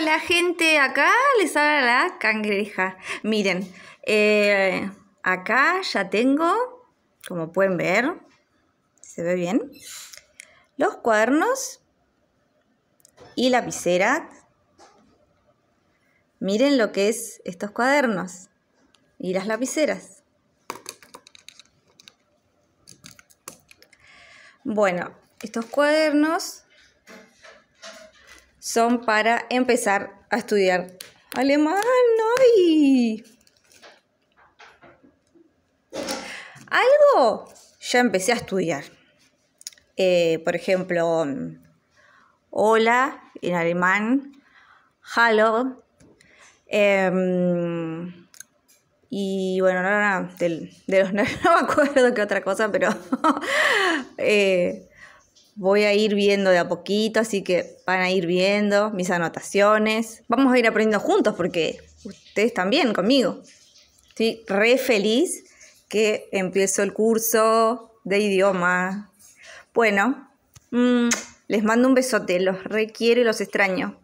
la gente, acá les haga la cangreja. Miren, eh, acá ya tengo, como pueden ver, se ve bien, los cuadernos y lapicera. Miren lo que es estos cuadernos y las lapiceras. Bueno, estos cuadernos son para empezar a estudiar alemán. Algo ya empecé a estudiar. Eh, por ejemplo, hola en alemán, hallo. Em, y bueno, no, no, de, los no me acuerdo qué otra cosa, pero eh, voy a ir viendo de a poquito, así que van a ir viendo mis anotaciones. Vamos a ir aprendiendo juntos porque ustedes también conmigo. Estoy re feliz que empiezo el curso de idioma. Bueno, mm, les mando un besote, los requiero y los extraño.